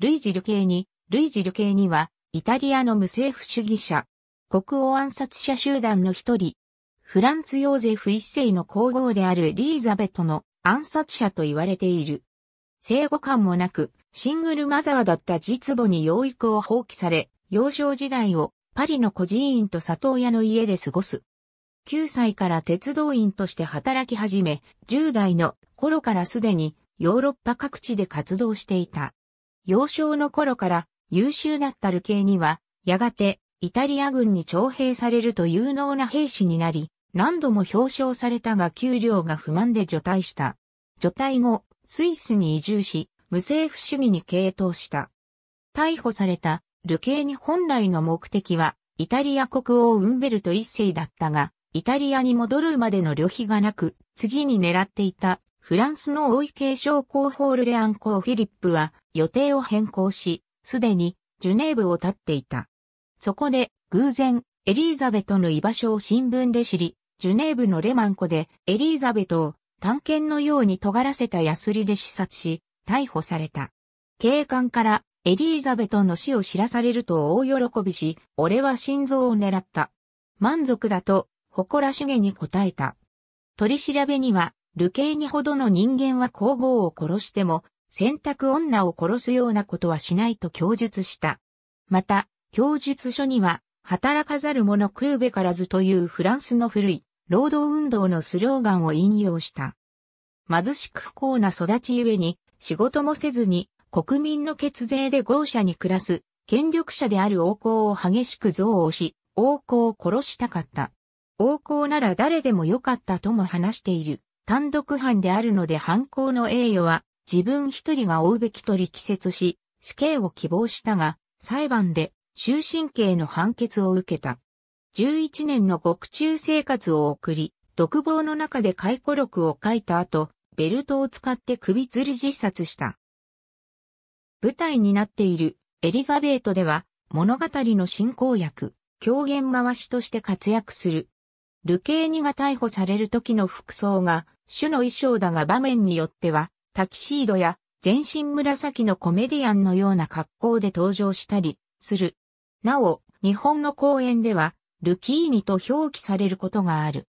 ルイジル系に、イジル系には、イタリアの無政府主義者、国王暗殺者集団の一人、フランツ・ヨーゼフ一世の皇后であるリーザベトの暗殺者と言われている。生後感もなく、シングルマザーだった実母に養育を放棄され、幼少時代をパリの孤児院と里親の家で過ごす。9歳から鉄道員として働き始め、10代の頃からすでにヨーロッパ各地で活動していた。幼少の頃から優秀だったルケーニは、やがてイタリア軍に徴兵されると有能な兵士になり、何度も表彰されたが給料が不満で除隊した。除隊後、スイスに移住し、無政府主義に傾倒した。逮捕されたルケーニ本来の目的は、イタリア国王ウンベルト一世だったが、イタリアに戻るまでの旅費がなく、次に狙っていたフランスの王位継承候補ルレアンー・フィリップは、予定を変更し、すでにジュネーブを立っていた。そこで偶然エリーザベトの居場所を新聞で知り、ジュネーブのレマンコでエリーザベトを探検のように尖らせたヤスリで視察し、逮捕された。警官からエリーザベトの死を知らされると大喜びし、俺は心臓を狙った。満足だと、誇らしげに答えた。取り調べには、流刑にほどの人間は皇后を殺しても、選択女を殺すようなことはしないと供述した。また、供述書には、働かざる者食うべからずというフランスの古い労働運動のスローガンを引用した。貧しく不幸な育ちゆえに、仕事もせずに、国民の血税で豪奢に暮らす、権力者である王公を激しく憎悪し、王公を殺したかった。王公なら誰でもよかったとも話している。単独犯であるので犯行の栄誉は自分一人が追うべきと力説し、死刑を希望したが、裁判で終身刑の判決を受けた。11年の獄中生活を送り、独房の中で回顧録を書いた後、ベルトを使って首吊り自殺した。舞台になっているエリザベートでは物語の進行役、狂言回しとして活躍する。ルケーニが逮捕される時の服装が主の衣装だが場面によってはタキシードや全身紫のコメディアンのような格好で登場したりする。なお、日本の公演では、ルキーニと表記されることがある。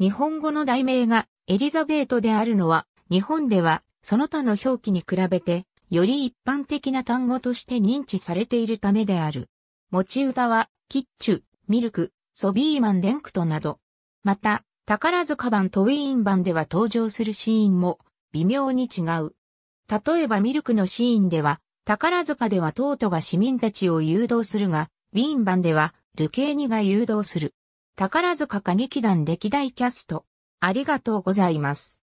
日本語の題名がエリザベートであるのは、日本ではその他の表記に比べて、より一般的な単語として認知されているためである。持ち歌は、キッチュ、ミルク、ソビーマンデンクトなど。また、宝塚版トウィーン版では登場するシーンも微妙に違う。例えばミルクのシーンでは、宝塚ではトートが市民たちを誘導するが、ウィーン版では、ルケーニが誘導する。宝塚歌劇団歴代キャスト、ありがとうございます。